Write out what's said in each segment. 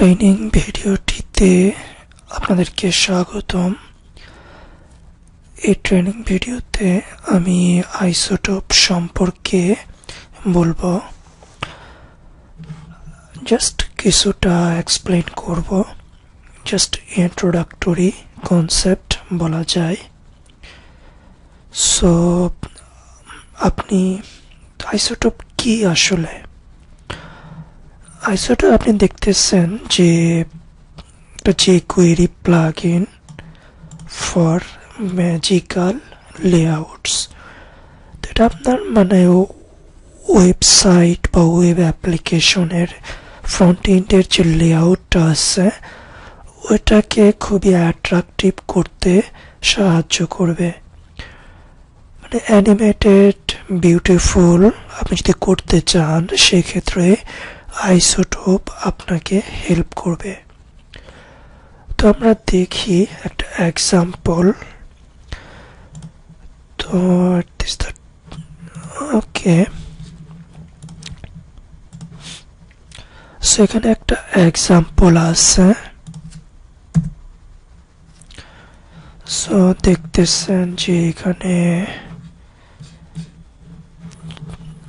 Training ভিডিওটিতে আপনাদেরকে স্বাগতম এই ট্রেনিং ভিডিওতে আমি আইসোটোপ সম্পর্কে বলবো জাস্ট কিছুটা এক্সপ্লেন করব জাস্ট ইন্ট্রোডাক্টরি কনসেপ্ট বলা যায় সো আপনি আইসোটোপ কি আসলে আইসোটা আপনি দেখতেছেন যে jQuery plug in for layouts layouts এটা আপনার মানে ওয়েবসাইট বা ওয়েব অ্যাপ্লিকেশনের ফ্রন্ট এন্ডের যে লেআউটটা আছে ওটাকে খুবই অ্যাট্রাকটিভ করতে সাহায্য করবে মানে অ্যানিমেটেড বিউটিফুল আপনি যদি করতে চান সেক্ষেত্রে আইসোটোপ আপনাকে হেল্প করবে তো আমরা দেখি একটা এক্সাম্পল তো ওকে সেখানে একটা এক্সাম্পল আছে সো দেখতেছেন যে এখানে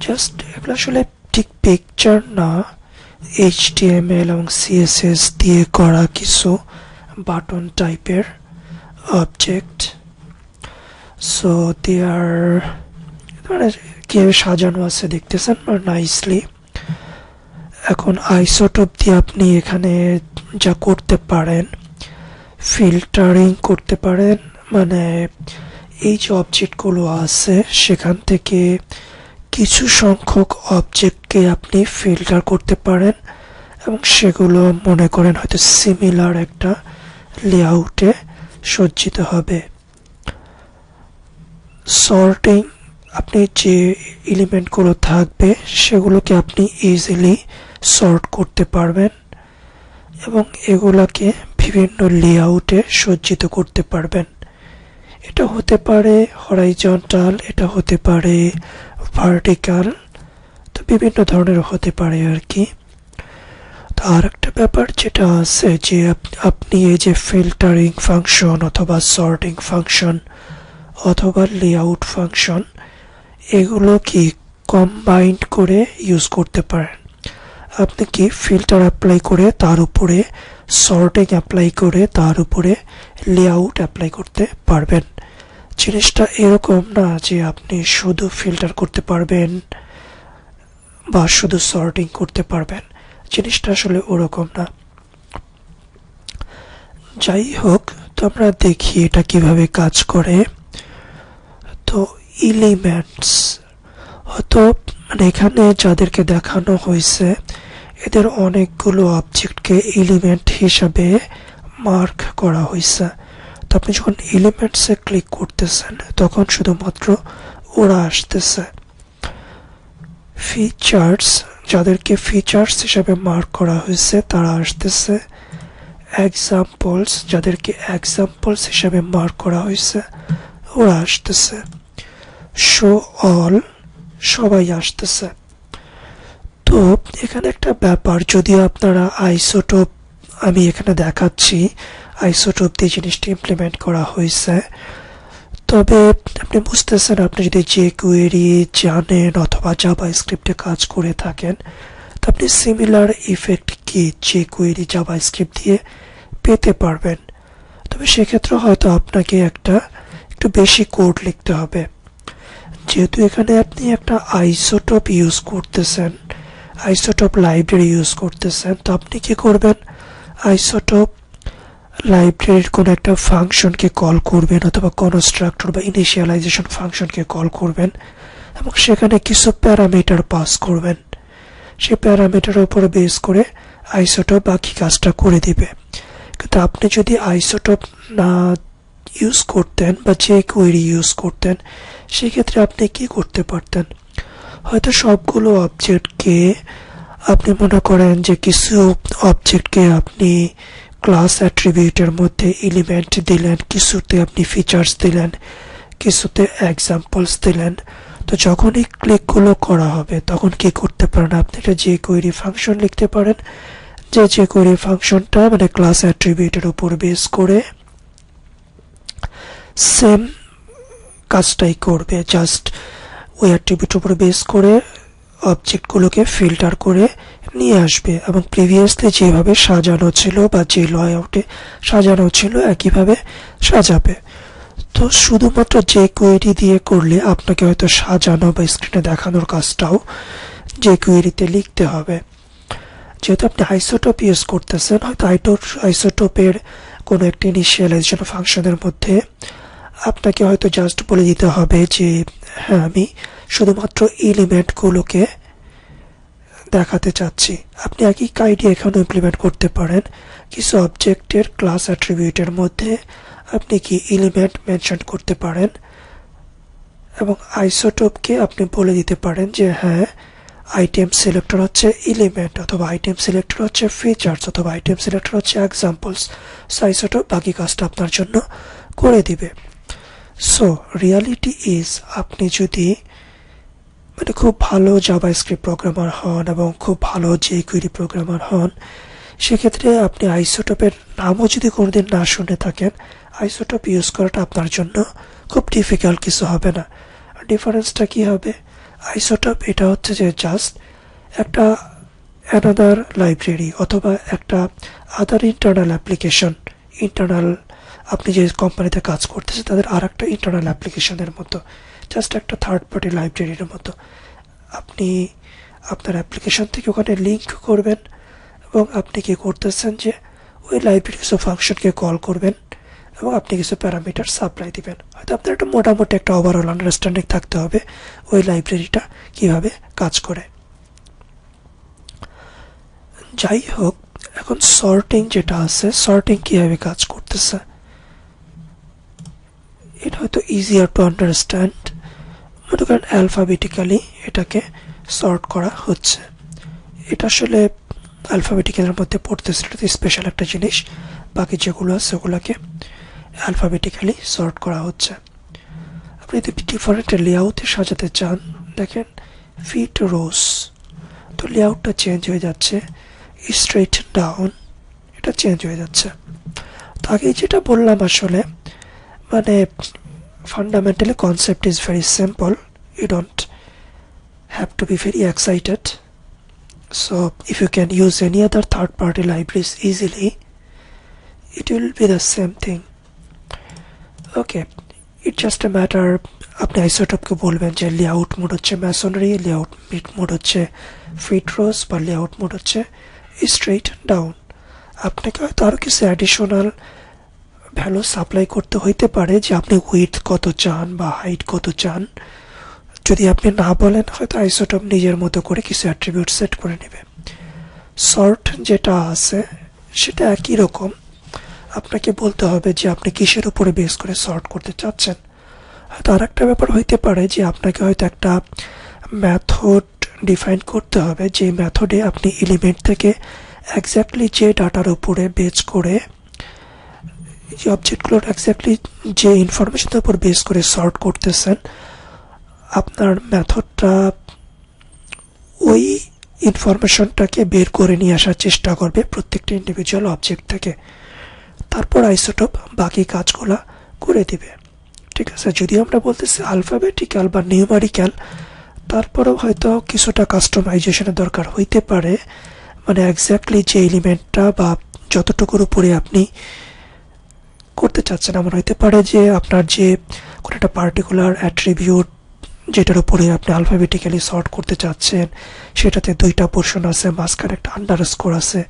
জাস্ট এগুলো আসলে স্ট্যাটিক পিকচার না এল এবং সিএসএস দিয়ে করা কিছু বাটন টাইপের অবজেক্ট সো দে আর মানে সাজানো আছে দেখতেছেন নাইসলি এখন আইসোটপ দিয়ে আপনি এখানে যা করতে পারেন ফিল্টারিং করতে পারেন মানে এই যে অবজেক্টগুলো আছে সেখান থেকে কিছু সংখ্যক অবজেক্টকে আপনি ফিল্টার করতে পারেন এবং সেগুলো মনে করেন হয়তো সিমিলার একটা লেআউটে সজ্জিত হবে সর্টিং আপনি যে এলিমেন্টগুলো থাকবে সেগুলোকে আপনি ইজিলি সর্ট করতে পারবেন এবং এগুলোকে বিভিন্ন লেআউটে সজ্জিত করতে পারবেন এটা হতে পারে হরাইজন্টাল এটা হতে পারে ভার্টিক্যাল তো বিভিন্ন ধরনের হতে পারে আর কি তো আর একটা ব্যাপার যেটা আছে যে আপনি এই যে ফিল্টারিং ফাংশন অথবা সর্টিং ফাংশন অথবা লেআউট ফাংশন এগুলো কি কম্বাইন্ড করে ইউজ করতে পারেন আপনি কি ফিল্টার অ্যাপ্লাই করে তার উপরে সর্টিং অ্যাপ্লাই করে তার উপরে লেআউট অ্যাপ্লাই করতে পারবেন জিনিসটা এরকম না যে আপনি শুধু ফিল্টার করতে পারবেন বা শুধু সর্টিং করতে পারবেন জিনিসটা আসলে ওরকম না যাই হোক তো আমরা দেখি এটা কিভাবে কাজ করে তো ইলিমেন্টস হয়তো মানে এখানে যাদেরকে দেখানো হয়েছে এদের অনেকগুলো অবজেক্টকে এলিমেন্ট হিসাবে মার্ক করা হয়েছে তো আপনি যখন এলিমেন্টসে ক্লিক করতেছেন তখন শুধুমাত্র ওরা আসতেছে ফিচার্স যাদেরকে ফিচার্স হিসাবে মার্ক করা হয়েছে তারা আসতেছে এক্সাম্পলস যাদেরকে এক্সাম্পলস হিসাবে মার্ক করা হয়েছে ওরা আসতেছে শো অল সবাই আসতেছে তো এখানে একটা ব্যাপার যদি আপনারা আইসোটোপ আমি এখানে দেখাচ্ছি আইসোটোপ দিয়ে জিনিসটি ইমপ্লিমেন্ট করা হয়েছে তবে আপনি বুঝতেছেন আপনি যদি যে কোয়েরি জানেন অথবা জাবা স্ক্রিপ্টে কাজ করে থাকেন তো আপনি সিমিলার ইফেক্ট কি যে কোয়েরি জাবা স্ক্রিপ্ট দিয়ে পেতে পারবেন তবে সেক্ষেত্রে হয়তো আপনাকে একটা একটু বেশি কোড লিখতে হবে যেহেতু এখানে আপনি একটা আইসোটপ ইউজ করতেছেন আইসোটপ লাইব্রেরি ইউজ করতেছেন তো আপনি কি করবেন আইসোটপ লাইব্রেরির কোনো একটা ফাংশনকে কল করবেন অথবা কনস্ট্রাক্টর বা ইনিশিয়ালাইজেশন ফাংশনকে কল করবেন এবং সেখানে কিছু প্যারামিটার পাস করবেন সে প্যারামিটারের উপর বেস করে আইসোটপ বাকি কাজটা করে দিবে কিন্তু আপনি যদি আইসোটপ না ইউজ করতেন বা যে কোয়েরি ইউজ করতেন সেক্ষেত্রে আপনি কি করতে পারতেন হয়তো সবগুলো অবজেক্টকে আপনি মনে করেন যে কিছু অবজেক্টকে আপনি ক্লাস অ্যাট্রিবিউটের মধ্যে এলিমেন্ট দিলেন কিছুতে আপনি ফিচার্স দিলেন কিছুতে এক্সাম্পলস দিলেন তো যখন এই ক্লিকগুলো করা হবে তখন কি করতে পারেন আপনি একটা যে কোয়েরি ফাংশন লিখতে পারেন যে যে কোয়েরি ফাংশনটা মানে ক্লাস অ্যাট্রিবিউটের উপর বেস করে সেম কাজটাই করবে জাস্ট ওই অ্যাট্রিবিউট উপরে বেস করে অবজেক্টগুলোকে ফিল্টার করে নিয়ে আসবে এবং প্রিভিয়াসলি যেভাবে সাজানো ছিল বা যে লয়আউটে সাজানো ছিল একইভাবে সাজাবে তো শুধুমাত্র যে কোয়েরি দিয়ে করলে আপনাকে হয়তো সাজানো বা স্ক্রিনে দেখানোর কাজটাও যে কোয়েরিতে লিখতে হবে যেহেতু আপনি আইসোটোপ ইউজ করতেছেন হয়তো আইটোর আইসোটোপের কোনো একটি ইনিশিয়ালাইজেশন ফাংশনের মধ্যে আপনাকে হয়তো জাস্ট বলে দিতে হবে যে হ্যাঁ আমি শুধুমাত্র এলিমেন্টগুলোকে দেখাতে চাচ্ছি আপনি একই কাইডি এখানে ইমপ্লিমেন্ট করতে পারেন কিছু অবজেক্টের ক্লাস অ্যাট্রিবিউটের মধ্যে আপনি কি এলিমেন্ট মেনশন করতে পারেন এবং আইসোটোপকে আপনি বলে দিতে পারেন যে হ্যাঁ আইটেম সিলেক্টর হচ্ছে এলিমেন্ট অথবা আইটেম সিলেক্টর হচ্ছে ফিচার্স অথবা আইটেম সিলেক্টর হচ্ছে এক্সাম্পলস সো আইসোটোপ বাকি কাজটা আপনার জন্য করে দিবে সো রিয়ালিটি ইজ আপনি যদি মানে খুব ভালো জাবা স্ক্রিপ্ট প্রোগ্রামার হন এবং খুব ভালো যে কুইরি প্রোগ্রামার হন সেক্ষেত্রে আপনি আইসোটপের নামও যদি কোনোদিন না শুনে থাকেন আইসোটপ ইউজ করাটা আপনার জন্য খুব ডিফিকাল্ট কিছু হবে না ডিফারেন্সটা কি হবে আইসোটপ এটা হচ্ছে যে জাস্ট একটা অ্যানাদার লাইব্রেরি অথবা একটা আদার ইন্টারনাল অ্যাপ্লিকেশন ইন্টারনাল আপনি যে কোম্পানিতে কাজ করতেছেন তাদের আর একটা ইন্টারনাল অ্যাপ্লিকেশনের মতো জাস্ট একটা থার্ড পার্টি লাইব্রেরির মতো আপনি আপনার অ্যাপ্লিকেশন থেকে ওখানে লিঙ্ক করবেন এবং আপনি কি করতেছেন যে ওই লাইব্রেরির কিছু ফাংশনকে কল করবেন এবং আপনি কিছু প্যারামিটার সাপ্লাই দিবেন হয়তো আপনার একটা মোটামুটি একটা ওভারঅল আন্ডারস্ট্যান্ডিং থাকতে হবে ওই লাইব্রেরিটা কিভাবে কাজ করে যাই হোক এখন সর্টিং যেটা আছে সর্টিং কীভাবে কাজ করতেছে এটা হয়তো ইজিয়ার টু আন্ডারস্ট্যান্ড মনে করেন অ্যালফাবেটিক্যালি এটাকে সর্ট করা হচ্ছে এটা আসলে অ্যালফাবেটিক্যালের মধ্যে পড়তেছে এটা স্পেশাল একটা জিনিস বাকি যেগুলো আছে ওগুলোকে অ্যালফাবেটিক্যালি সর্ট করা হচ্ছে আপনি যদি ডিফারেন্ট লেআউটে সাজাতে চান দেখেন ফিট রোস তো লেআউটটা চেঞ্জ হয়ে যাচ্ছে স্ট্রেট ডাউন এটা চেঞ্জ হয়ে যাচ্ছে তো আগে যেটা বললাম আসলে but uh, fundamentally concept is very simple you don't have to be very excited so if you can use any other third party libraries easily it will be the same thing okay it's just a matter আপনি আইসোটপকে বলবেন যে layout mode হচ্ছে masonry layout mid mode হচ্ছে fit rows বা layout mode হচ্ছে straight down আপনাকে হয়তো আরও কিছু অ্যাডিশনাল ভ্যালু সাপ্লাই করতে হইতে পারে যে আপনি উইথ কত চান বা হাইট কত চান যদি আপনি না বলেন হয়তো আইসোটপ নিজের মতো করে কিছু অ্যাট্রিবিউট সেট করে নেবে শর্ট যেটা আছে সেটা একই রকম আপনাকে বলতে হবে যে আপনি কিসের উপরে বেস করে সর্ট করতে চাচ্ছেন হয়তো আর একটা ব্যাপার হইতে পারে যে আপনাকে হয়তো একটা ম্যাথড ডিফাইন করতে হবে যে ম্যাথডে আপনি এলিমেন্ট থেকে একজ্যাক্টলি যে ডাটার উপরে বেচ করে যে অবজেক্টগুলোর এক্স্যাক্টলি যে ইনফরমেশনের উপর বেস করে সর্ট করতেছেন আপনার মেথডটা ওই ইনফরমেশনটাকে বের করে নিয়ে আসার চেষ্টা করবে প্রত্যেকটা ইন্ডিভিজুয়াল অবজেক্ট থেকে তারপর আইসোটপ বাকি কাজগুলো করে দিবে ঠিক আছে যদিও আমরা বলতেছি আলফাবেটিক্যাল বা নিউমারিক্যাল তারপরেও হয়তো কিছুটা কাস্টমাইজেশনের দরকার হইতে পারে মানে এক্স্যাক্টলি যে এলিমেন্টটা বা যতটুকুর উপরে আপনি করতে চাচ্ছেন এমন হইতে পারে যে আপনার যে কোনো একটা পার্টিকুলার অ্যাট্রিবিউট যেটার উপরে আপনি আলফাবেটিক্যালি শর্ট করতে চাচ্ছেন সেটাতে দুইটা পোর্শন আছে মাঝখানে একটা আন্ডার স্কোর আছে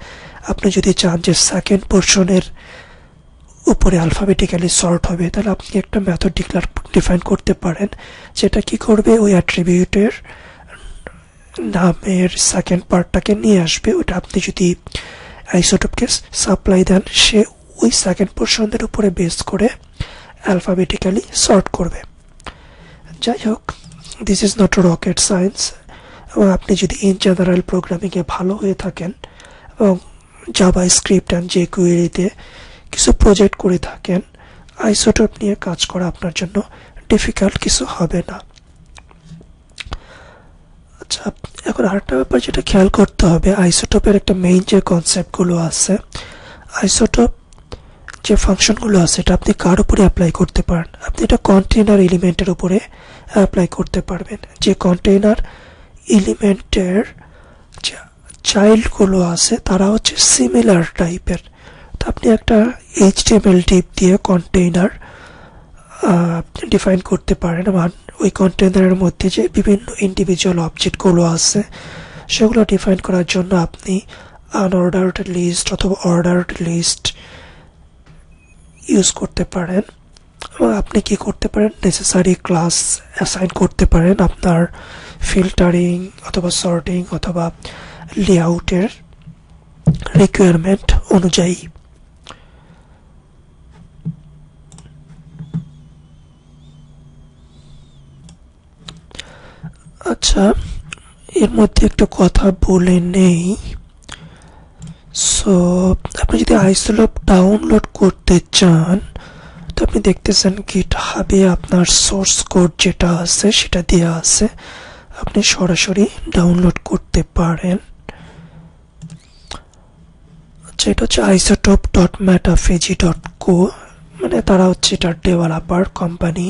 আপনি যদি চান যে সেকেন্ড পোর্শনের উপরে আলফাবেটিক্যালি শর্ট হবে তাহলে আপনি একটা মেথড ডিক্লার ডিফাইন করতে পারেন যেটা কি করবে ওই অ্যাট্রিবিউটের নামের সেকেন্ড পার্টটাকে নিয়ে আসবে ওটা আপনি যদি আইসোটপকে সাপ্লাই দেন সে ওই সেকেন্ড পোর্শনদের উপরে বেস করে অ্যালফাবেটিক্যালি সর্ট করবে যাই হোক this is not rocket science এবং আপনি যদি ইন জেনারেল প্রোগ্রামিংয়ে ভালো হয়ে থাকেন এবং জাবা স্ক্রিপ্ট অ্যান্ড যে কুয়েরিতে কিছু প্রজেক্ট করে থাকেন আইসোটোপ নিয়ে কাজ করা আপনার জন্য ডিফিকাল্ট কিছু হবে না আচ্ছা এখন আরেকটা ব্যাপার যেটা খেয়াল করতে হবে আইসোটোপের একটা মেইন যে কনসেপ্টগুলো আছে আইসোটোপ যে ফাংশনগুলো আছে এটা আপনি কার উপরে অ্যাপ্লাই করতে পারেন আপনি এটা কন্টেইনার এলিমেন্টের উপরে অ্যাপ্লাই করতে পারবেন যে কন্টেইনার এলিমেন্টের চাইল্ডগুলো আছে তারা হচ্ছে সিমিলার টাইপের তো আপনি একটা এইচটিএমএল টিপ দিয়ে কন্টেইনার আপনি ডিফাইন করতে পারেন মান ওই কন্টেনারের মধ্যে যে বিভিন্ন ইন্ডিভিজুয়াল অবজেক্টগুলো আছে সেগুলো ডিফাইন করার জন্য আপনি আনঅর্ডার্ড লিস্ট অথবা অর্ডার্ড লিস্ট ইউজ করতে পারেন এবং আপনি কি করতে পারেন নেসেসারি ক্লাস অ্যাসাইন করতে পারেন আপনার ফিল্টারিং অথবা সর্টিং অথবা লেআউটের রিকোয়ারমেন্ট অনুযায়ী আচ্ছা এর মধ্যে একটা কথা বলে নেই সো আপনি যদি আইসোলপ ডাউনলোড করতে চান তো আপনি দেখতেছেন গিট হাবে আপনার সোর্স কোড যেটা আছে সেটা দেওয়া আছে আপনি সরাসরি ডাউনলোড করতে পারেন আচ্ছা এটা হচ্ছে isotope dot Metafizzy dot co মানে তারা হচ্ছে এটার ডেভেলপার কোম্পানি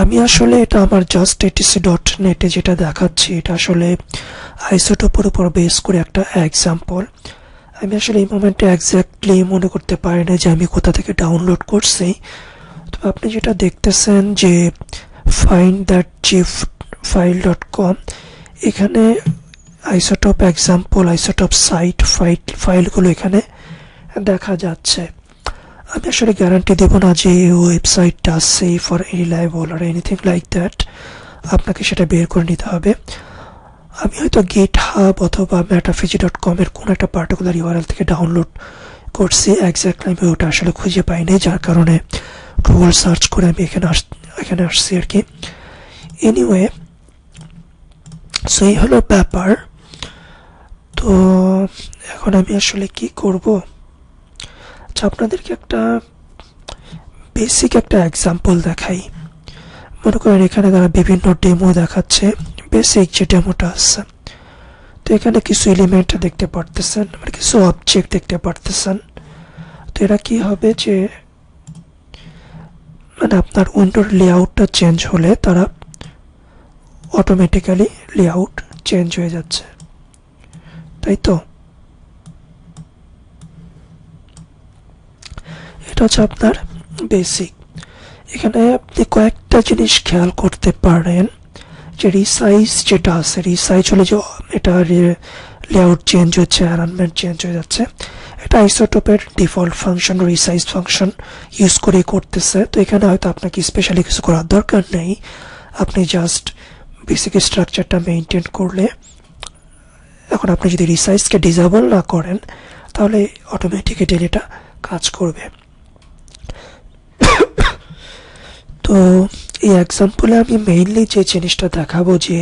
আমি আসলে এটা আমার জাস্ট এটিসি ডট নেটে যেটা দেখাচ্ছি এটা আসলে আইসোটোপের উপর বেস করে একটা এক্সাম্পল আমি আসলে এই মোমেন্টে একজ্যাক্টলি মনে করতে পারি না যে আমি কোথা থেকে ডাউনলোড করছি তো আপনি যেটা দেখতেছেন যে fine that GIF file dot com এখানে isotope example isotope site file ফাইলগুলো এখানে দেখা যাচ্ছে আমি আসলে গ্যারান্টি দেব না যে ওয়েবসাইটটা সেফ অর রিলায়েবল আর এনিথিং লাইক দ্যাট আপনাকে সেটা বের করে নিতে হবে আমি হয়তো গেট হাব অথবা ম্যাটাফিজি ডট কমের কোনো একটা পার্টিকুলার ইউআরএল থেকে ডাউনলোড করছি এক্স্যাক্টলি আমি ওটা আসলে খুঁজে পাইনি যার কারণে গুগল সার্চ করে আমি এখানে আস এখানে আসছি আর কি এনিওয়ে সো এই হলো ব্যাপার তো এখন আমি আসলে কি করবো আচ্ছা আপনাদেরকে একটা বেসিক একটা এক্সাম্পল দেখাই মনে করেন এখানে তারা বিভিন্ন ডেমো দেখাচ্ছে বেসিক যে ডেমোটা আছে তো এখানে কিছু এলিমেন্ট দেখতে পারতেছেন মানে কিছু অবজেক্ট দেখতে পারতেছেন তো এরা কি হবে যে মানে আপনার উইন্ডোর লেআউটটা চেঞ্জ হলে তারা অটোমেটিক্যালি লেআউট চেঞ্জ হয়ে যাচ্ছে তাই তো হচ্ছে আপনার বেসিক এখানে আপনি কয়েকটা জিনিস খেয়াল করতে পারেন যে রিসাইজ যেটা আছে রিসাইজ হলে যে এটা লেআউট চেঞ্জ হচ্ছে অ্যারানমেন্ট চেঞ্জ হয়ে যাচ্ছে এটা আইসোটোপের default function resize function use করে করতেছে তো এখানে হয়তো আপনাকে স্পেশালি কিছু করার দরকার নেই আপনি জাস্ট বেসিক স্ট্রাকচারটা মেনটেন করলে এখন আপনি যদি রিসাইজকে ডিজাবল না করেন তাহলে অটোমেটিক এটা কাজ করবে তো এই এক্সাম্পলে আমি মেইনলি যে জিনিসটা দেখাবো যে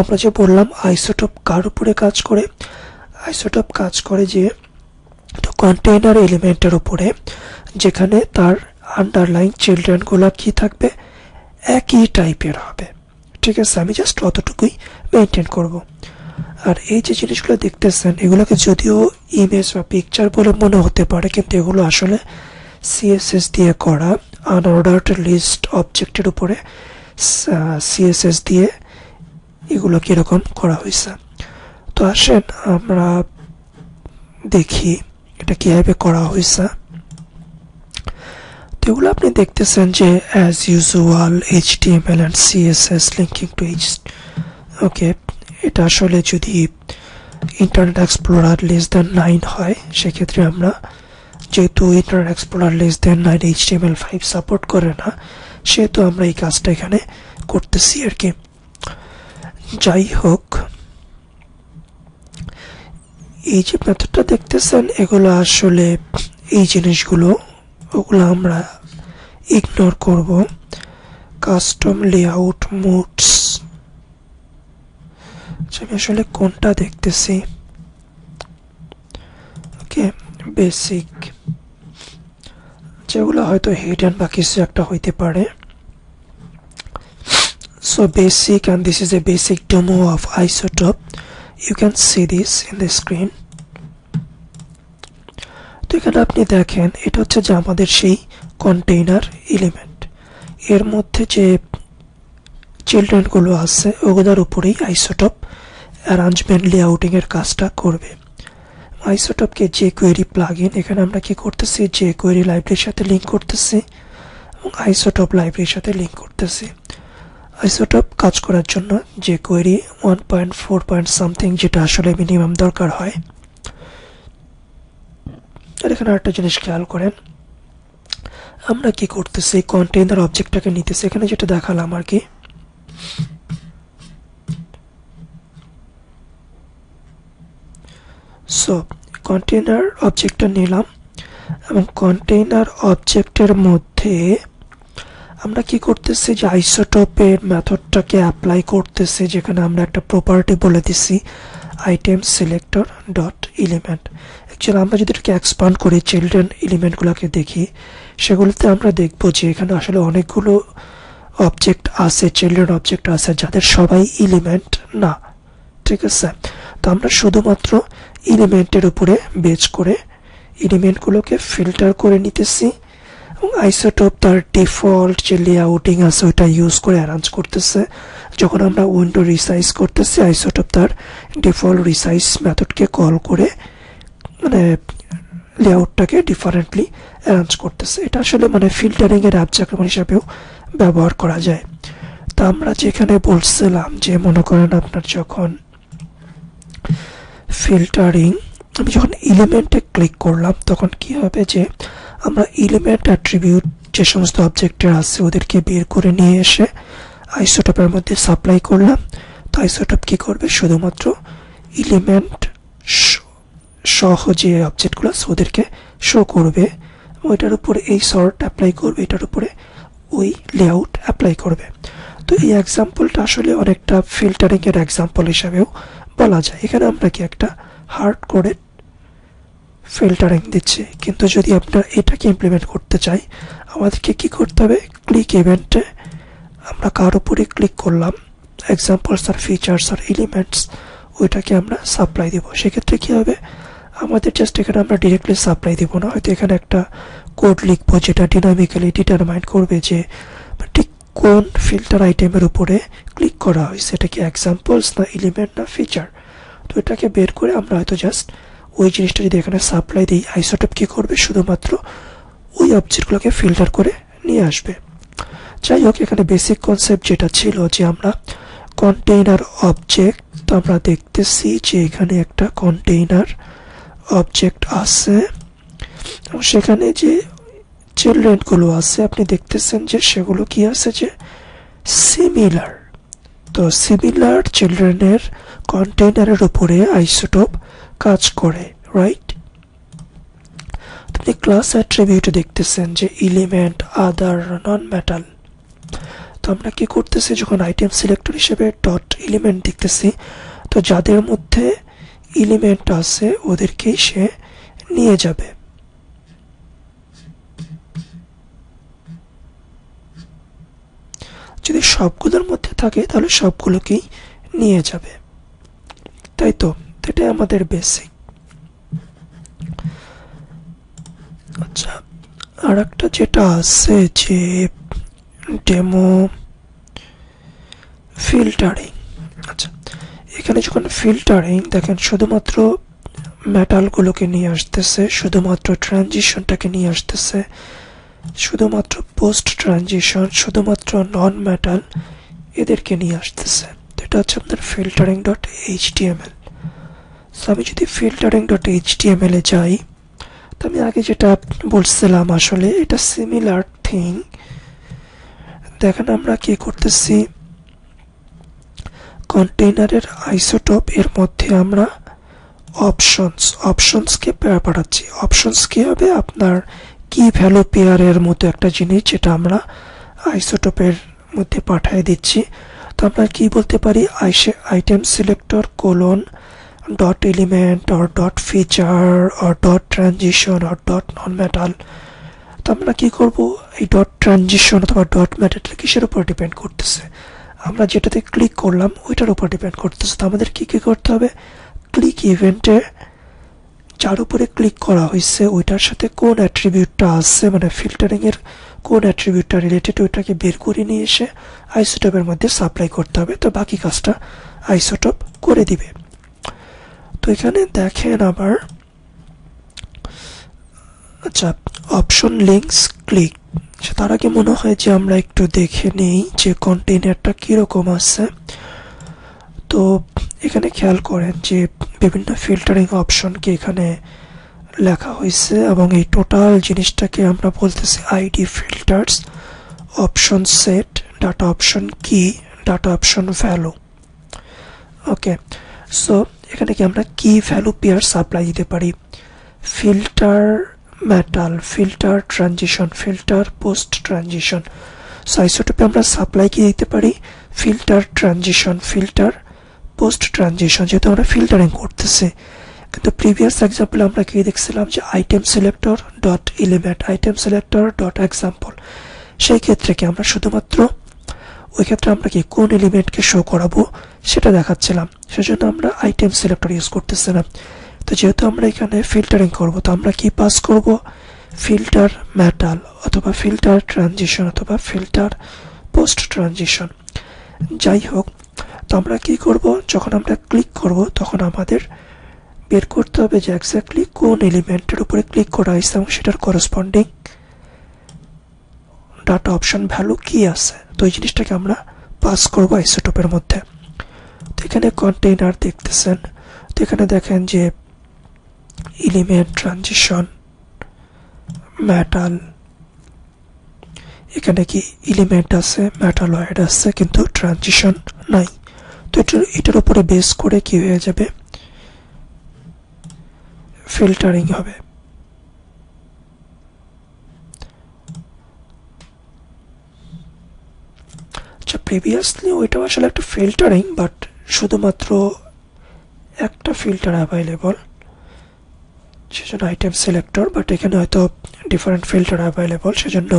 আমরা যে বললাম আইসোটপ কার উপরে কাজ করে আইসোটপ কাজ করে যে কন্টেইনার এলিমেন্টের উপরে যেখানে তার আন্ডারলাইন চিলড্রেনগুলো কি থাকবে একই টাইপের হবে ঠিক আছে আমি জাস্ট অতটুকুই মেনটেন করব আর এই যে জিনিসগুলো দেখতেছেন এগুলোকে যদিও ইমেজ বা পিকচার বলে মনে হতে পারে কিন্তু এগুলো আসলে সিএসএস দিয়ে করা আনঅর্ডার্ড লিস্ট অবজেক্টের উপরে সিএসএস দিয়ে এগুলো কীরকম করা হয়েছে তো আসেন আমরা দেখি এটা কীভাবে করা হয়েছে তো এগুলো আপনি দেখতেছেন যে as usual H D M L and CSS linking to H okay এটা আসলে যদি internet explorer less than nine হয় সেক্ষেত্রে আমরা যেহেতু internet explorer less than nine L five support করে না সেহেতু আমরা এই কাজটা এখানে করতেছি আর কি যাই হোক এই যে মেথডটা দেখতেছেন এগুলো আসলে এই জিনিসগুলো ওগুলো আমরা ইগনোর করব কাস্টম লেআউট মুডস আমি আসলে কোনটা দেখতেছি ওকে বেসিক যেগুলো হয়তো হিডেন বা কিছু একটা হইতে পারে so basic and this is a basic demo of isotope you can see this in the screen তো এখানে আপনি দেখেন এটা হচ্ছে যে আমাদের সেই কন্টেইনার এলিমেন্ট এর মধ্যে যে চিলড্রেনগুলো আছে ওগুলোর উপরেই আইসোটপ অ্যারেঞ্জমেন্ট লেআউটিংয়ের কাজটা করবে আইসোটপকে যে কোয়েরি প্লাগইন এখানে আমরা কি করতেছি যে কোয়েরি লাইব্রেরির সাথে লিঙ্ক করতেছি এবং আইসোটপ লাইব্রেরির সাথে লিঙ্ক করতেছি আইসোটপ কাজ করার জন্য যে query one point four point something যেটা আসলে মিনিমাম দরকার হয় আর এখানে আরেকটা জিনিস খেয়াল করেন আমরা কি করতেছি কন্টেনার অবজেক্টটাকে নিতেছি এখানে যেটা দেখালাম আর কি সো কন্টেইনার অবজেক্টটা নিলাম এবং কন্টেইনার অবজেক্টের মধ্যে আমরা কি করতেছি যে আইসোটপের মেথডটাকে অ্যাপ্লাই করতেছি যেখানে আমরা একটা প্রপার্টি বলে দিছি item selector dot element actually আমরা যদি এটাকে এক্সপান্ড করি চিলড্রেন এলিমেন্টগুলোকে দেখি সেগুলোতে আমরা দেখব যে এখানে আসলে অনেকগুলো অবজেক্ট আছে চিলড্রেন অবজেক্ট আছে যাদের সবাই এলিমেন্ট না ঠিক আছে তো আমরা শুধুমাত্র ইলিমেন্টের উপরে বেজ করে ইলিমেন্টগুলোকে ফিল্টার করে নিতেছি এবং আইসোটপ তার ডিফল্ট যে লেআউটিং আছে ওটা ইউজ করে অ্যারেঞ্জ করতেছে যখন আমরা উইন্ডো রিসাইজ করতেছি আইসোটপ তার ডিফল্ট রিসাইজ মেথডকে কল করে মানে লেআউটটাকে ডিফারেন্টলি অ্যারেঞ্জ করতেছে এটা আসলে মানে ফিল্টারিংয়ের আবজাক্রমণ হিসাবেও ব্যবহার করা যায় তা আমরা যেখানে বলছিলাম যে মনে করেন আপনার যখন ফিল্টারিং আমি যখন ইলিমেন্টে ক্লিক করলাম তখন কি হবে যে আমরা ইলিমেন্ট অ্যাট্রিবিউট যে সমস্ত অবজেক্টের আছে ওদেরকে বের করে নিয়ে এসে আইসোটপের মধ্যে সাপ্লাই করলাম তো আইসোটপ কী করবে শুধুমাত্র ইলিমেন্ট সহ যে অবজেক্টগুলো আছে ওদেরকে শো করবে ওইটার উপরে এই শর্ট অ্যাপ্লাই করবে এটার উপরে ওই লেআউট অ্যাপ্লাই করবে তো এই এক্সাম্পলটা আসলে অনেকটা ফিল্টারিংয়ের এক্সাম্পল হিসাবেও বলা যায় এখানে আপনাকে একটা হার্ড করে ফিল্টারিং দিচ্ছে কিন্তু যদি আপনার এটাকে ইমপ্লিমেন্ট করতে চাই আমাদেরকে কি করতে হবে ক্লিক ইভেন্টে আমরা কার উপরে ক্লিক করলাম এক্সাম্পলস আর ফিচার্স আর এলিমেন্টস ওইটাকে আমরা সাপ্লাই দেবো সেক্ষেত্রে কী হবে আমাদের জাস্ট এখানে আমরা ডিরেক্টলি সাপ্লাই দেবো না হয়তো এখানে একটা কোড লিখবো যেটা ডিনামিক্যালি ডিটারমাইন করবে যে ঠিক কোন ফিল্টার আইটেমের উপরে ক্লিক করা হয় সেটা কি এক্সাম্পলস না এলিমেন্ট না ফিচার তো এটাকে বের করে আমরা হয়তো জাস্ট ওই জিনিসটা যদি এখানে সাপ্লাই দিই আইসোটপ কী করবে শুধুমাত্র ওই অবজেক্টগুলোকে ফিল্টার করে নিয়ে আসবে যাই হোক এখানে বেসিক কনসেপ্ট যেটা ছিল যে আমরা কন্টেইনার অবজেক্ট তো আমরা দেখতেছি যে এখানে একটা কন্টেইনার অবজেক্ট আছে এবং সেখানে যে যে আছে আপনি দেখতেছেন যে সেগুলো কি আছে যে সিমিলার তো সিমিলার চিলড্রেনের কন্টেনারের উপরে আইসোটোপ কাজ করে রাইট আপনি ক্লাস অ্যাট্রিবিউটে দেখতেছেন যে ইলিমেন্ট আদার নন মেটাল তো আমরা কি করতেছি যখন আইটেম সিলেক্টর হিসেবে ডট এলিমেন্ট দেখতেছি তো যাদের মধ্যে এলিমেন্ট আছে ওদেরকেই সে নিয়ে যাবে যদি সবগুলোর মধ্যে থাকে তাহলে সবগুলোকেই নিয়ে যাবে তাই তো এটাই আমাদের বেসিক আচ্ছা আর একটা যেটা আছে যে ডেমো ফিল্টারিং আচ্ছা এখানে যখন ফিল্টারিং দেখেন শুধুমাত্র মেটালগুলোকে নিয়ে আসতেছে শুধুমাত্র ট্রানজিশনটাকে নিয়ে আসতেছে শুধুমাত্র পোস্ট ট্রানজিশন শুধুমাত্র নন মেটাল এদেরকে নিয়ে আসতেছে তো এটা হচ্ছে আপনার ফিল্টারিং ডট এইচটিএমএল সো আমি যদি ফিল্টারিং ডট এ যাই তো আমি আগে যেটা বলছিলাম আসলে এটা সিমিলার থিং দেখেন আমরা কি করতেছি কন্টেইনারের আইসোটপ এর মধ্যে আমরা অপশনস অপশনসকে পাঠাচ্ছি অপশনস কী হবে আপনার কি ভ্যালু পেয়ারের মতো একটা জিনিস যেটা আমরা আইসোটোপের মধ্যে পাঠিয়ে দিচ্ছি তো আমরা কি বলতে পারি আইসে item selector colon dot element or dot feature or dot transition or dot non metal তো আমরা কী করবো এই ডট ট্রানজিশন অথবা ডট ম্যাটারটা কিসের উপর ডিপেন্ড করতেছে আমরা যেটাতে ক্লিক করলাম ওইটার উপর ডিপেন্ড করতেছে তো আমাদের কী কী করতে হবে ক্লিক ইভেন্টে যার উপরে ক্লিক করা হয়েছে ওইটার সাথে কোন অ্যাট্রিবিউটটা আছে মানে ফিল্টারিংয়ের কোন অ্যাট্রিবিউটটা রিলেটেড ওইটাকে বের করে নিয়ে এসে আইসোটপের মধ্যে সাপ্লাই করতে হবে তো বাকি কাজটা আইসোটপ করে দিবে তো এখানে দেখেন আবার আচ্ছা অপশন লিঙ্কস ক্লিক তার আগে মনে হয় যে আমরা একটু দেখে নেই যে কন্টেনারটা কীরকম আছে তো এখানে খেয়াল করেন যে বিভিন্ন ফিল্টারিং অপশনকে এখানে লেখা হয়েছে এবং এই টোটাল জিনিসটাকে আমরা বলতেছি ID filters option set data option কি data option value okay so এখানে কি আমরা কি ভ্যালু পেয়ার সাপ্লাই দিতে পারি filter metal filter transition filter post transition সাইসোটোপে আমরা সাপ্লাই কি দিতে পারি filter transition filter post transition যেহেতু আমরা ফিল্টারিং করতেছি কিন্তু প্রিভিয়াস এক্সাম্পলে আমরা কি দেখছিলাম যে item selector dot element item selector dot example সেই ক্ষেত্রে কি আমরা শুধুমাত্র ওই ক্ষেত্রে আমরা কি কোন এলিমেন্টকে শো করাবো সেটা দেখাচ্ছিলাম সেজন্য আমরা আইটেম সিলেক্টর ইউজ করতেছিলাম তো যেহেতু আমরা এখানে ফিল্টারিং করব তো আমরা কি পাস করব ফিল্টার মেটাল অথবা ফিল্টার ট্রানজিশন অথবা ফিল্টার পোস্ট ট্রানজিশন যাই হোক তো আমরা কি করব যখন আমরা ক্লিক করব তখন আমাদের বের করতে হবে যে এক্স্যাক্টলি কোন এলিমেন্টের উপরে ক্লিক করা হয়েছে এবং সেটার করসপন্ডিং ডাটা অপশন ভ্যালু কী আছে তো এই জিনিসটাকে আমরা পাস করবো আইসোটোপের মধ্যে তো এখানে কন্টেইনার দেখতেছেন তো এখানে দেখেন যে এলিমেন্ট ট্রানজিশন মেটাল এখানে কি এলিমেন্ট আছে মেটালয়েড আছে কিন্তু ট্রানজিশন নাই তো এটার এটার উপরে বেস করে কি হয়ে যাবে ফিল্টারিং হবে আচ্ছা প্রিভিয়াসলি ওইটাও আসলে একটা ফিল্টারিং বাট শুধুমাত্র একটা ফিল্টার অ্যাভেলেবল সেজন্য আইটেম সিলেক্টর বাট এখানে হয়তো ডিফারেন্ট ফিল্টার অ্যাভেলেবল সেজন্য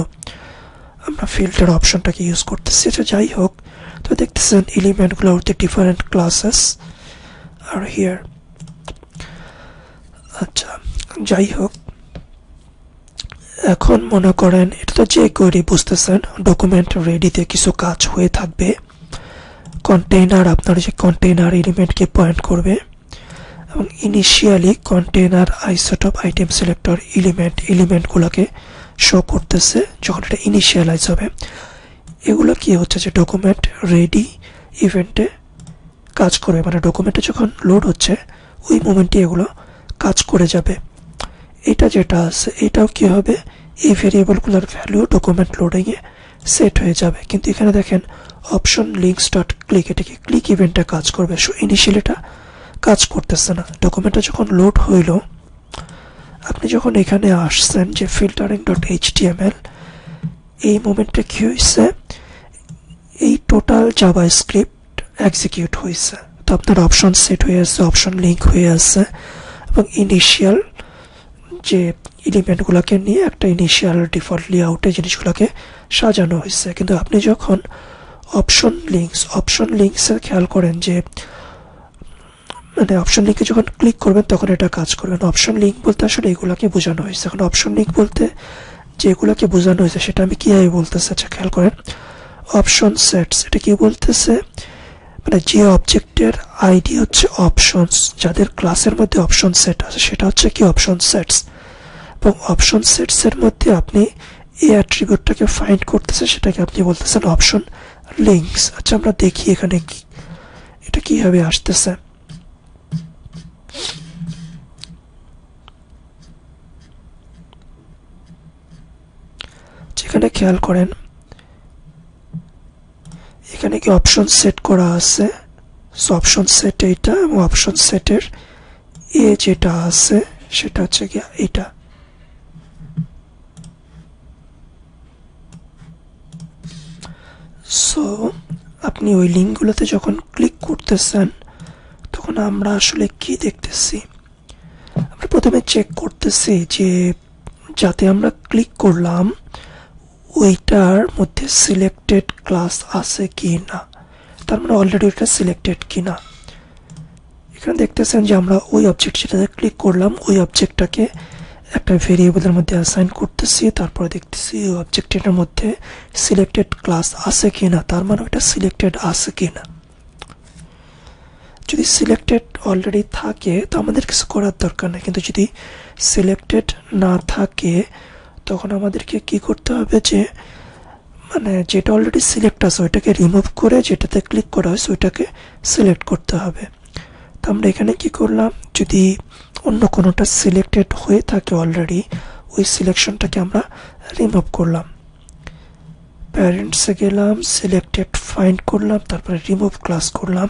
আমরা ফিল্টার অপশনটাকে ইউজ করতেছি এটা যাই হোক তো দেখতেছেন এলিমেন্টগুলো হচ্ছে ডিফারেন্ট ক্লাসেস আর হিয়ার আচ্ছা যাই হোক এখন মনে করেন এটা তো যে করি বুঝতেছেন ডকুমেন্ট রেডিতে কিছু কাজ হয়ে থাকবে কন্টেইনার আপনার যে কন্টেইনার এলিমেন্টকে পয়েন্ট করবে এবং initially container isotope item selector element এলিমেন্টগুলোকে শো করতেছে যখন এটা ইনিশিয়ালাইজ হবে এগুলো কি হচ্ছে যে ডকুমেন্ট রেডি ইভেন্টে কাজ করবে মানে ডকুমেন্টে যখন লোড হচ্ছে ওই মোমেন্টে এগুলো কাজ করে যাবে এটা যেটা আছে এটাও কি হবে এই ভেরিয়েবলগুলোর ভ্যালু ডকুমেন্ট লোডিংয়ে সেট হয়ে যাবে কিন্তু এখানে দেখেন অপশন লিঙ্কস ডট ক্লিক এটাকে ক্লিক ইভেন্টটা কাজ করবে সো ইনিশিয়াল এটা কাজ করতেছে না ডকুমেন্টটা যখন লোড হইলো আপনি যখন এখানে আসছেন যে ফিল্টারিং ডট এল এই মোমেন্টে কী হয়েছে এই টোটাল জাবা স্ক্রিপ্ট এক্সিকিউট হয়েছে তো আপনার অপশন সেট হয়ে আছে অপশন লিঙ্ক হয়ে আছে এবং ইনিশিয়াল যে ইলিমেন্টগুলোকে নিয়ে একটা ইনিশিয়াল ডিফল্ট লেআউটে জিনিসগুলোকে সাজানো হয়েছে কিন্তু আপনি যখন অপশন লিঙ্কস অপশন লিঙ্কসে খেয়াল করেন যে মানে অপশন লিঙ্কে যখন ক্লিক করবেন তখন এটা কাজ করবেন অপশন লিঙ্ক বলতে আসলে এগুলোকে বোঝানো হয়েছে এখন অপশন লিঙ্ক বলতে যেগুলোকে বোঝানো হয়েছে সেটা আমি কীভাবে বলতেছি আচ্ছা খেয়াল করেন অপশন সেটস এটা কি বলতেছে মানে যে অবজেক্টের আইডি হচ্ছে অপশনস যাদের ক্লাসের মধ্যে অপশন সেট আছে সেটা হচ্ছে কি অপশন সেটস এবং অপশন সেটসের মধ্যে আপনি এই অ্যাট্রিবিউটটাকে ফাইন্ড করতেছেন সেটাকে আপনি বলতেছেন অপশন লিঙ্কস আচ্ছা আমরা দেখি এখানে কি এটা কীভাবে আসতেছে এখানে খেয়াল করেন এখানে কি অপশন সেট করা আছে সো অপশন সেট এইটা এবং অপশন সেটের এ যেটা আছে সেটা হচ্ছে কি এটা সো আপনি ওই লিঙ্কগুলোতে যখন ক্লিক করতেছেন তখন আমরা আসলে কি দেখতেছি আমরা প্রথমে চেক করতেছি যে যাতে আমরা ক্লিক করলাম ওইটার মধ্যে সিলেক্টেড ক্লাস আছে কি না তার মানে অলরেডি ওইটা সিলেক্টেড কি না এখানে দেখতেছেন যে আমরা ওই অবজেক্ট সেটাতে ক্লিক করলাম ওই অবজেক্টটাকে একটা ভেরিয়েবলের মধ্যে অ্যাসাইন করতেছি তারপরে দেখতেছি ওই অবজেক্টের মধ্যে সিলেক্টেড ক্লাস আছে কি না তার মানে ওইটা সিলেক্টেড আছে কি না যদি সিলেক্টেড অলরেডি থাকে তো আমাদের কিছু করার দরকার নেই কিন্তু যদি সিলেক্টেড না থাকে তখন আমাদেরকে কি করতে হবে যে মানে যেটা অলরেডি সিলেক্ট আছে ওইটাকে রিমুভ করে যেটাতে ক্লিক করা হয়েছে ওইটাকে সিলেক্ট করতে হবে তো আমরা এখানে কি করলাম যদি অন্য কোনোটা সিলেক্টেড হয়ে থাকে অলরেডি ওই সিলেকশনটাকে আমরা রিমুভ করলাম প্যারেন্টসে গেলাম সিলেক্টেড ফাইন্ড করলাম তারপরে রিমুভ ক্লাস করলাম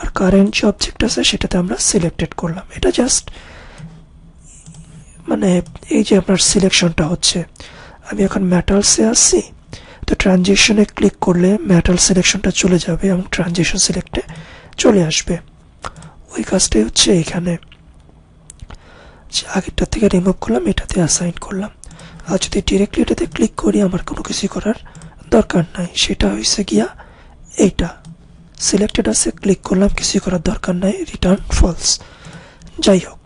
আর কারেন্ট যে অবজেক্ট আছে সেটাতে আমরা সিলেক্টেড করলাম এটা জাস্ট মানে এই যে আপনার সিলেকশনটা হচ্ছে আমি এখন ম্যাটালসে আসছি তো ট্রানজেকশনে ক্লিক করলে ম্যাটাল সিলেকশনটা চলে যাবে এবং ট্রানজেকশন সিলেক্টে চলে আসবে ওই কাজটাই হচ্ছে যে আগেরটা থেকে রিমুভ করলাম এটাতে অ্যাসাইন করলাম আর যদি ডিরেক্টলি এটাতে ক্লিক করি আমার কোনো কিছু করার দরকার নাই সেটা হয়েছে গিয়া এইটা সিলেক্টেড আছে ক্লিক করলাম কিছু করার দরকার নাই রিটার্ন ফলস যাই হোক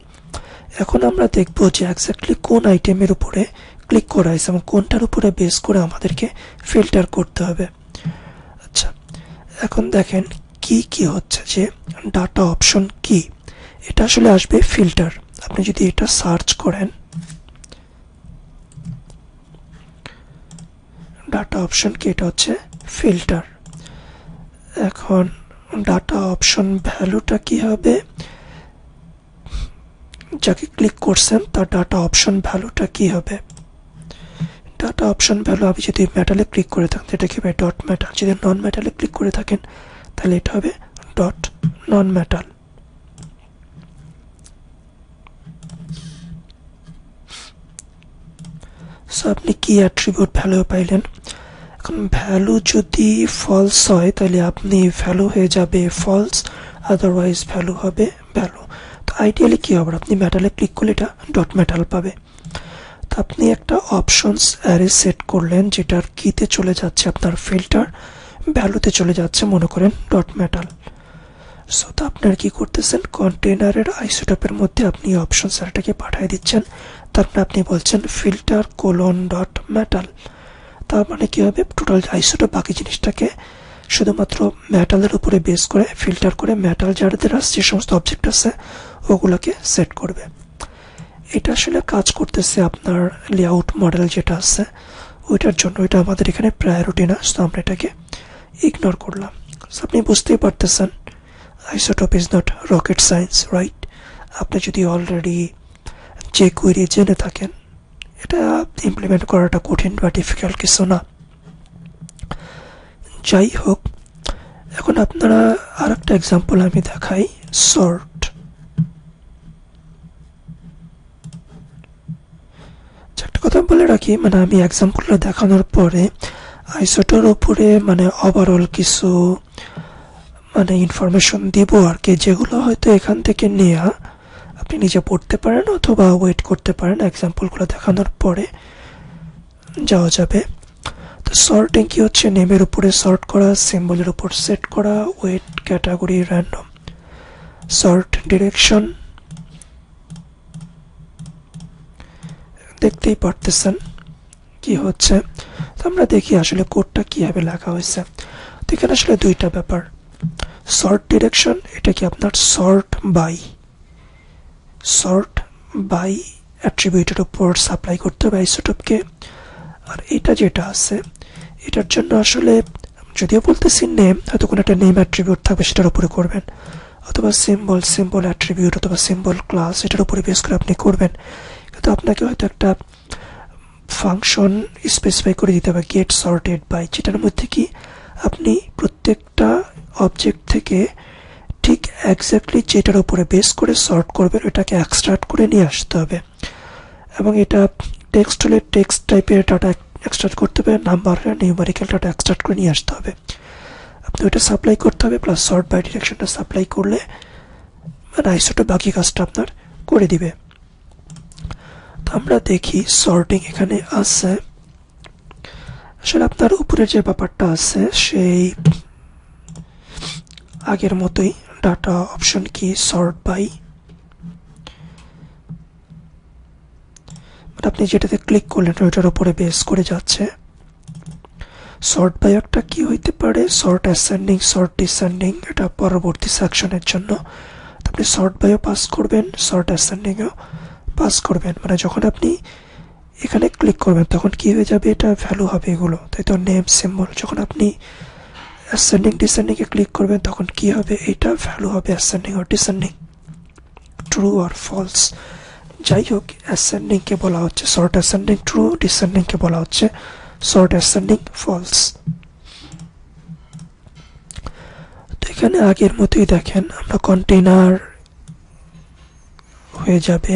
এখন আমরা দেখব যে এক্স্যাক্টলি কোন আইটেমের উপরে ক্লিক করা হয়েছে এবং কোনটার উপরে বেস করে আমাদেরকে ফিল্টার করতে হবে আচ্ছা এখন দেখেন কি কি হচ্ছে যে ডাটা অপশন কি এটা আসলে আসবে ফিল্টার আপনি যদি এটা সার্চ করেন ডাটা অপশন কি এটা হচ্ছে ফিল্টার এখন ডাটা অপশন ভ্যালুটা কি হবে যাকে ক্লিক করছেন তার ডাটা অপশন ভ্যালুটা কি হবে ডাটা অপশন ভ্যালু আপনি যদি মেটালে ক্লিক করে থাকেন এটা কি হবে ডট ম্যাটাল যদি নন মেটালে ক্লিক করে থাকেন তাহলে এটা হবে ডট নন ম্যাটাল সো আপনি কি অ্যাট্রিবিউট ভ্যালু পাইলেন এখন ভ্যালু যদি ফলস হয় তাহলে আপনি ভ্যালু হয়ে যাবে ফলস আদারওয়াইজ ভ্যালু হবে ভ্যালু আইডিয়ালি কী হবে আপনি মেটালে ক্লিক করলে এটা ডট মেটাল পাবে তো আপনি একটা অপশনস অ্যারে সেট করলেন যেটার কিতে চলে যাচ্ছে আপনার ফিল্টার ভ্যালুতে চলে যাচ্ছে মনে করেন ডট মেটাল সো তো আপনার কী করতেছেন কন্টেনারের আইসোটপের মধ্যে আপনি অপশন স্যারটাকে পাঠিয়ে দিচ্ছেন তারপরে আপনি বলছেন ফিল্টার কোলন ডট মেটাল তার মানে কী হবে টোটাল আইসোটপ বাকি জিনিসটাকে শুধুমাত্র মেটালের উপরে বেস করে ফিল্টার করে মেটাল যাদের যে সমস্ত অবজেক্ট আছে ওগুলোকে সেট করবে এটা আসলে কাজ করতেছে আপনার লেআউট মডেল যেটা আছে ওইটার জন্য এটা আমাদের এখানে প্রায়োরিটি না তো আমরা এটাকে ইগনোর করলাম সো আপনি বুঝতেই পারতেছেন isotope is not rocket science right আপনি যদি অলরেডি যে কুইরি জেনে থাকেন এটা ইমপ্লিমেন্ট করাটা কঠিন বা ডিফিকাল্ট কিছু না যাই হোক এখন আপনারা আর একটা এক্সাম্পল আমি দেখাই শর্ট আচ্ছা, একটা কথা বলে রাখি মানে আমি এক্সাম্পলটা দেখানোর পরে আইসোটার ওপরে মানে ওভারঅল কিছু মানে ইনফরমেশন দেব আর কি যেগুলো হয়তো এখান থেকে নেয়া আপনি নিজে পড়তে পারেন অথবা ওয়েট করতে পারেন এক্সাম্পলগুলো দেখানোর পরে যাওয়া যাবে সর্টিং কি হচ্ছে নেমের উপরে সর্ট করা সিম্বলের উপর সেট করা weight category random sort direction দেখতেই পারতেছেন কি হচ্ছে আমরা দেখি আসলে কোডটা কীভাবে লেখা হয়েছে তো এখানে আসলে দুইটা ব্যাপার সর্ট ডিরেকশন এটা কি আপনার সর্ট বাই সর্ট বাই অ্যাট্রিবিউটের উপর সাপ্লাই করতে হবে আইসোটপকে আর এটা যেটা আছে এটার জন্য আসলে যদিও বলতেছি নেম হয়তো কোনো একটা নেম অ্যাট্রিবিউট থাকবে সেটার উপরে করবেন অথবা সিম্বল সিম্বল অ্যাট্রিবিউট অথবা সিম্বল ক্লাস এটার উপরে বেস করে আপনি করবেন কিন্তু আপনাকে হয়তো একটা ফাংশন স্পেসিফাই করে দিতে হবে গেট সর্টেড বাই যেটার মধ্যে কি আপনি প্রত্যেকটা অবজেক্ট থেকে ঠিক একজাক্টলি যেটার উপরে বেস করে সর্ট করবেন ওটাকে অ্যাক্সট্রাক্ট করে নিয়ে আসতে হবে এবং এটা টেক্সট হলে টেক্সট টাইপের ডাটা এক্সট্রাক্ট করতে হবে নাম্বারের নিউমারিক্যালটা এক্সট্রাক্ট করে নিয়ে আসতে হবে আপনি ওইটা সাপ্লাই করতে হবে প্লাস শর্ট বাই ডিরেকশনটা সাপ্লাই করলে মানে আইসোটা বাকি কাজটা আপনার করে দিবে তো আমরা দেখি শর্টিং এখানে আছে আসলে আপনার উপরে যে ব্যাপারটা আছে সেই আগের মতোই ডাটা অপশন কি সর্ট বাই বাট আপনি যেটাতে ক্লিক করলেন ওইটার উপরে বেস করে যাচ্ছে শর্ট বাই একটা কি হইতে পারে শর্ট অ্যাসেন্ডিং শর্ট ডিসেন্ডিং এটা পরবর্তী সেকশনের জন্য আপনি শর্ট বাইও পাস করবেন শর্ট অ্যাসেন্ডিংও পাস করবেন মানে যখন আপনি এখানে ক্লিক করবেন তখন কি হয়ে যাবে এটা ভ্যালু হবে এগুলো তাই তো নেম সিম্বল যখন আপনি অ্যাসেন্ডিং ডিসেন্ডিংয়ে ক্লিক করবেন তখন কি হবে এটা ভ্যালু হবে অ্যাসেন্ডিং আর ডিসেন্ডিং ট্রু আর ফলস যাই হোক অ্যাসেন্ডিংকে বলা হচ্ছে শর্ট অ্যাসেন্ডিং ট্রু ডিসেন্ডিংকে বলা হচ্ছে শর্ট অ্যাসেন্ডিং ফলস তো এখানে আগের মতোই দেখেন আমরা কন্টেনার হয়ে যাবে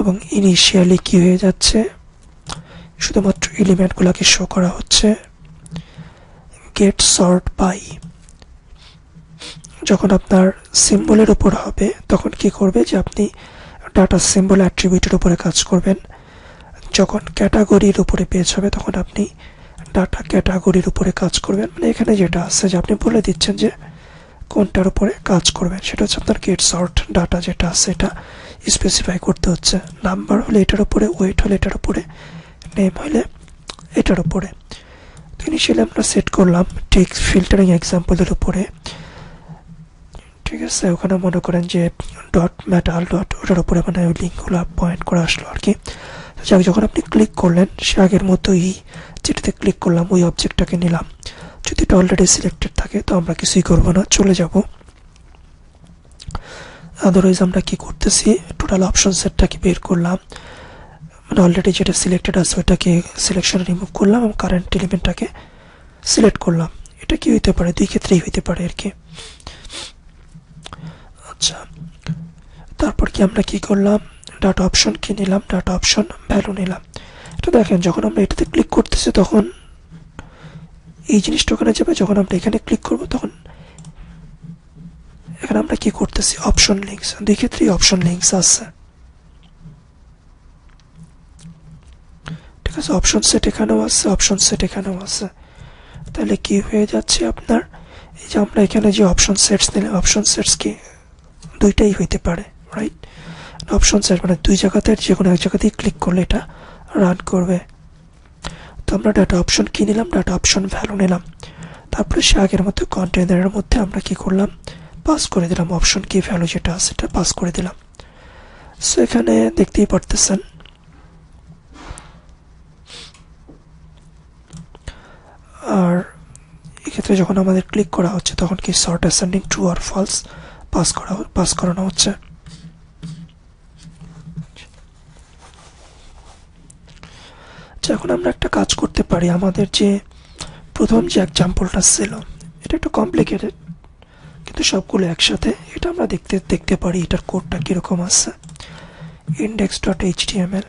এবং ইনিশিয়ালি কি হয়ে যাচ্ছে শুধুমাত্র এলিমেন্টগুলোকে শো করা হচ্ছে গেট শর্ট বাই যখন আপনার সিম্বলের উপর হবে তখন কি করবে যে আপনি ডাটা সিম্বল অ্যাট্রিবিউটের উপরে কাজ করবেন যখন ক্যাটাগরির উপরে পেজ হবে তখন আপনি ডাটা ক্যাটাগরির উপরে কাজ করবেন মানে এখানে যেটা আছে যে আপনি বলে দিচ্ছেন যে কোনটার উপরে কাজ করবেন সেটা হচ্ছে আপনার গেট শর্ট ডাটা যেটা আছে এটা স্পেসিফাই করতে হচ্ছে নাম্বার হলে এটার উপরে ওয়েট হলে এটার উপরে নেম হলে এটার উপরে তো ইনিশিয়ালি আমরা সেট করলাম টেক্সট ফিল্টারিং এক্সাম্পলের উপরে ঠিক আছে ওখানে মনে করেন যে ডট মেটাল ডট ওটার উপরে মানে ওই লিঙ্কগুলো পয়েন্ট করে আসলো আর কি যাক যখন আপনি ক্লিক করলেন সে আগের মতোই যেটাতে ক্লিক করলাম ওই অবজেক্টটাকে নিলাম যদি এটা অলরেডি সিলেক্টেড থাকে তো আমরা কিছুই করবো না চলে যাব আদারওয়াইজ আমরা কি করতেছি টোটাল অপশন সেটটাকে বের করলাম মানে অলরেডি যেটা সিলেক্টেড আছে ওইটাকে সিলেকশন রিমুভ করলাম এবং কারেন্ট এলিমেন্টটাকে সিলেক্ট করলাম এটা কি হইতে পারে দুই ক্ষেত্রেই হইতে পারে আর কি আচ্ছা তারপর কি আমরা কি করলাম ডাটা অপশন কি নিলাম ডাটা অপশন ভ্যালু নিলাম এটা দেখেন যখন আমরা এটাতে ক্লিক করতেছি তখন এই জিনিসটা ওখানে যাবে যখন আমরা এখানে ক্লিক করব তখন এখানে আমরা কি করতেছি অপশন লিঙ্কস দুই অপশন লিঙ্কস আছে ঠিক আছে অপশন সেট এখানেও আছে অপশন সেট এখানেও আছে তাহলে কি হয়ে যাচ্ছে আপনার এই যে আমরা এখানে যে অপশন সেটস নিলাম অপশন সেটস কি দুইটাই হইতে পারে রাইট অপশন সেট মানে দুই জায়গাতে যে কোনো এক জায়গাতেই ক্লিক করলে এটা রান করবে তো আমরা ডাটা অপশন কী নিলাম ডাটা অপশন ভ্যালু নিলাম তারপরে সে আগের মতো কন্টেনারের মধ্যে আমরা কি করলাম পাস করে দিলাম অপশন কি ভ্যালু যেটা আছে সেটা পাস করে দিলাম সো এখানে দেখতেই পারতেছেন আর এক্ষেত্রে যখন আমাদের ক্লিক করা হচ্ছে তখন কি শর্ট অ্যাসেন্ডিং ট্রু আর ফলস পাস করা পাস করানো হচ্ছে আচ্ছা, এখন আমরা একটা কাজ করতে পারি আমাদের যে প্রথম যে এক্সাম্পলটা ছিল এটা একটু কমপ্লিকেটেড কিন্তু সবগুলো একসাথে এটা আমরা দেখতে দেখতে পারি এটার কোডটা কীরকম আসছে ইন্ডেক্স ডট এইচটিএমএল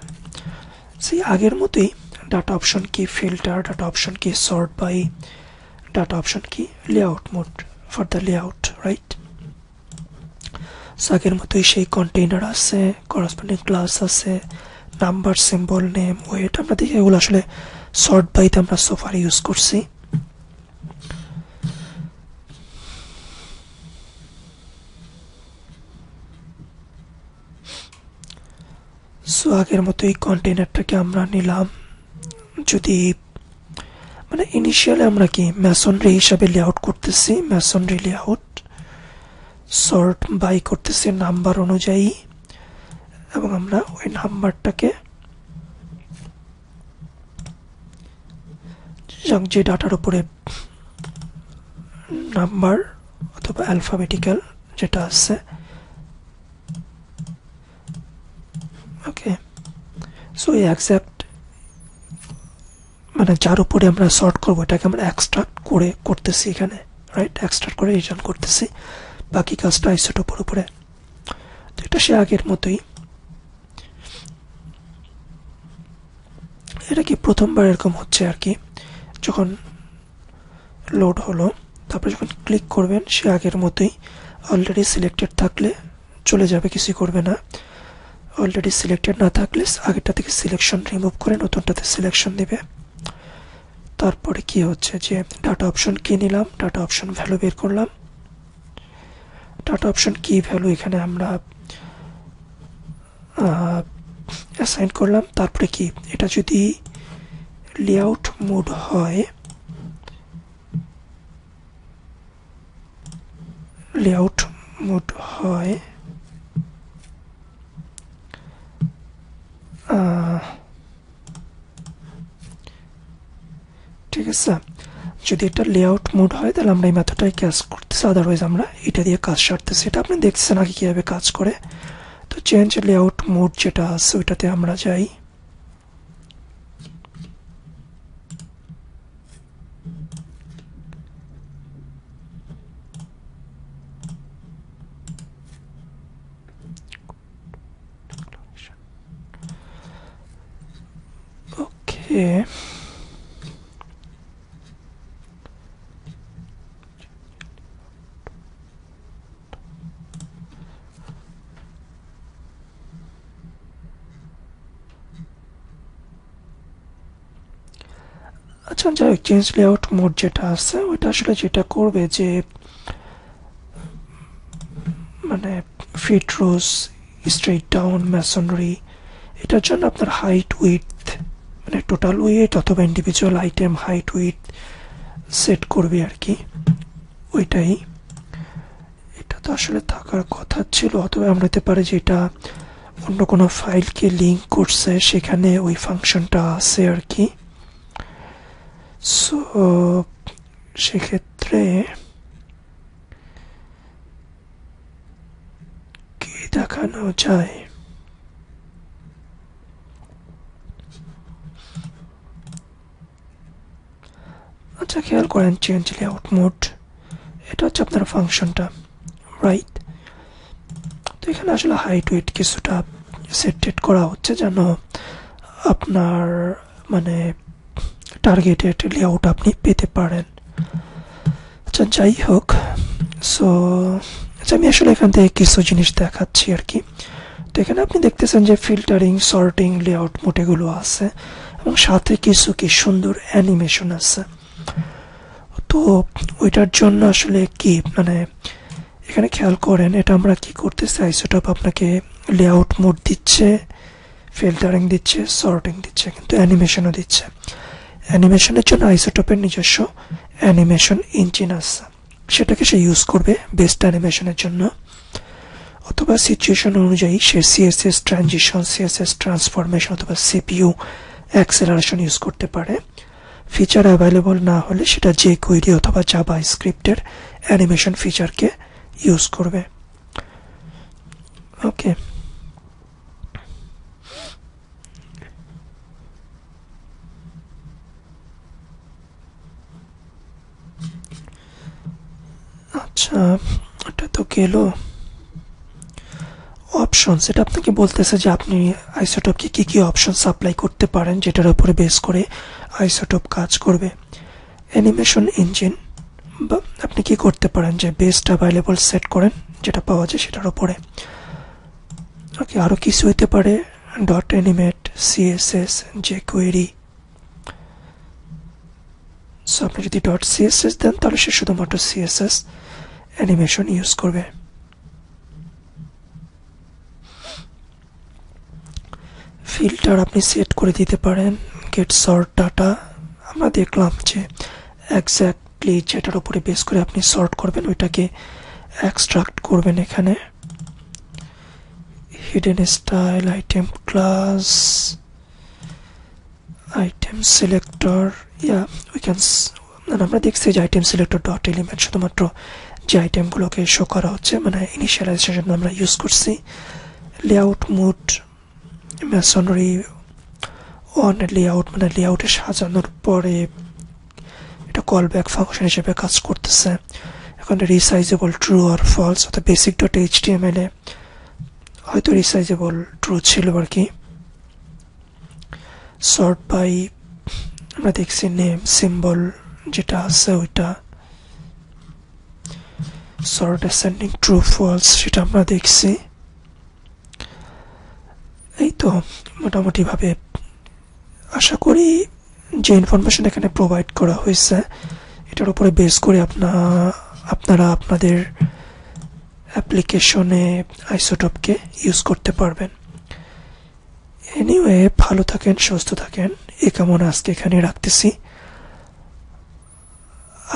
সেই আগের মতোই ডাটা অপশন কি ফিল্টার ডাটা অপশন কি সর্ট বাই ডাটা অপশন কি layout mode for the layout right সআগের মতই চাই কন্টেইনার আছে করসপন্ডেন্ট ক্লাস আছে নাম্বার সিম্বল নেম ওয়েট আমরা ঠিক এগুলো আসলে শর্ট বাই আমরা সোফার ইউজ করছি সাগের মতই কন্টেইনার থেকে আমরা নিলাভ যদি মানে ইনিশিয়ালি আমরা কি ম্যাসন রে হিসাবের লেআউট করতেছি masonry layout sort by করতেছি নাম্বার অনুযায়ী এবং আমরা ওই নাম্বারটাকে যে ডাটার উপরে নাম্বার অথবা অ্যালফাবেটিক্যাল যেটা আছে ওকে সো এই অ্যাকসেপ্ট মানে যার উপরে আমরা শর্ট করবো এটাকে আমরা এক্সট্রাক্ট করে করতেছি এখানে রাইট এক্সট্রাক্ট করে রিটার্ন করতেছি বাকি কাজটা আইসোটোপের উপরে তো এটা সে আগের মতোই এটা কি প্রথমবার এরকম হচ্ছে আর কি যখন লোড হলো তারপরে যখন ক্লিক করবেন সে আগের মতোই অলরেডি সিলেক্টেড থাকলে চলে যাবে কিছুই করবে না অলরেডি সিলেক্টেড না থাকলে আগেরটা থেকে সিলেকশন রিমুভ করে নতুনটাতে সিলেকশন দেবে তারপরে কি হচ্ছে যে ডাটা অপশন কিনে নিলাম ডাটা অপশন ভ্যালু বের করলাম ডাটা অপশন কি ভ্যালু এখানে আমরা অ্যাসাইন করলাম তারপরে কি এটা যদি লেআউট মোড হয় লেআউট মোড হয় ঠিক আছে যদি এটা লেআউট মোড হয় তাহলে আমরা এই মেথডটাই কাজ করতেছি আদারওয়াইজ আমরা এটা দিয়ে কাজ সারতেছি এটা আপনি দেখছেন আগে কীভাবে কাজ করে তো চেঞ্জ লেআউট মোড যেটা আছে ওইটাতে আমরা যাই Yeah. চেঞ্জ লেআউট মোড যেটা আছে ওইটা আসলে যেটা করবে যে মানে fit rows straight down masonry এটার জন্য আপনার হাইট উইথ মানে টোটাল উইথ অথবা individual item height width set করবে আর কি ওইটাই এটা তো আসলে থাকার কথা ছিল অথবা আমরা হতে পারে যেটা অন্য কোনো ফাইলকে লিঙ্ক করছে সেখানে ওই ফাংশনটা আছে আর কি সো সেক্ষেত্রে কি দেখানো যায় আচ্ছা খেয়াল করেন চেঞ্জ লেআউট মোড এটা হচ্ছে আপনার ফাংশনটা রাইট তো এখানে আসলে হাইট ওয়েট কিছুটা সেট করা হচ্ছে যেন আপনার মানে টার্গেটেড লেআউট আপনি পেতে পারেন আচ্ছা যাই হোক সো আচ্ছা আমি আসলে এখান থেকে কিছু জিনিস দেখাচ্ছি আর কি তো এখানে আপনি দেখতেছেন যে ফিল্টারিং সর্টিং লেআউট মোটেগুলো আছে এবং সাথে কিছু কি সুন্দর অ্যানিমেশন আছে তো ওইটার জন্য আসলে কি মানে এখানে খেয়াল করেন এটা আমরা কি করতেছি আইসোটপ আপনাকে লেআউট মোড দিচ্ছে ফিল্টারিং দিচ্ছে সর্টিং দিচ্ছে কিন্তু অ্যানিমেশনও দিচ্ছে অ্যানিমেশনের জন্য আইসোটপের নিজস্ব অ্যানিমেশন ইঞ্জিন আছে সেটাকে সে ইউজ করবে বেস্ট অ্যানিমেশনের জন্য অথবা সিচুয়েশন অনুযায়ী সে সিএসএস ট্রানজিশন সিএসএস ট্রান্সফরমেশন অথবা সিপিউ অ্যাক্সেলারেশন ইউজ করতে পারে ফিচার অ্যাভেলেবল না হলে সেটা যে কুইরি অথবা জাবা স্ক্রিপ্টের অ্যানিমেশন ফিচারকে ইউজ করবে ওকে আচ্ছা ওটা তো গেল অপশন সেটা আপনাকে বলতেছে যে আপনি আইসোটপকে কী কী অপশন সাপ্লাই করতে পারেন যেটার উপরে বেস করে আইসোটপ কাজ করবে অ্যানিমেশন ইঞ্জিন বা আপনি কি করতে পারেন যে বেস্ট অ্যাভেলেবল সেট করেন যেটা পাওয়া যায় সেটার উপরে ওকে আরও কিছু হতে পারে ডট অ্যানিমেট সিএসএস যে কোয়েরি সো আপনি যদি ডট সিএসএস দেন তাহলে সে শুধুমাত্র সিএসএস অ্যানিমেশন ইউজ করবে ফিল্টার আপনি সেট করে দিতে পারেন গেট সর্ট ডাটা আমরা দেখলাম যে একজ্যাক্টলি যেটার উপরে বেস করে আপনি সর্ট করবেন ওইটাকে এক্সট্রাক্ট করবেন এখানে hidden style item class item selector yeah we can then আমরা দেখছি যে আইটেম সিলেক্টর ডট এলিমেন্ট শুধুমাত্র যে আইটেমগুলোকে শো করা হচ্ছে মানে ইনিশিয়ালাইজের আমরা ইউজ করছি layout mode masonry on layout মানে লেআউটে সাজানোর পরে এটা কল ব্যাক ফাংশন হিসেবে কাজ করতেছে এখন রিসাইজেবল ট্রু আর ফলস অর্থাৎ basic dot H D M এলে হয়তো রিসাইজেবল ট্রু ছিল আর কি শর্ট বাই আমরা দেখছি নেম সিম্বল যেটা আছে ওইটা সর্ট অ্যাসেন্ডিং ট্রু ফলস সেটা আমরা দেখছি এই তো মোটামুটিভাবে আশা করি যে ইনফরমেশন এখানে প্রোভাইড করা হয়েছে এটার উপরে বেস করে আপনা আপনারা আপনাদের অ্যাপ্লিকেশনে আইসোটপকে ইউজ করতে পারবেন এনিওয়ে ভালো থাকেন সুস্থ থাকেন এ কামনা আজকে এখানে রাখতেছি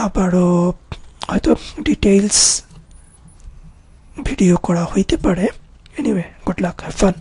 আবারও হয়তো ডিটেইলস ভিডিও করা হইতে পারে anyway good luck have fun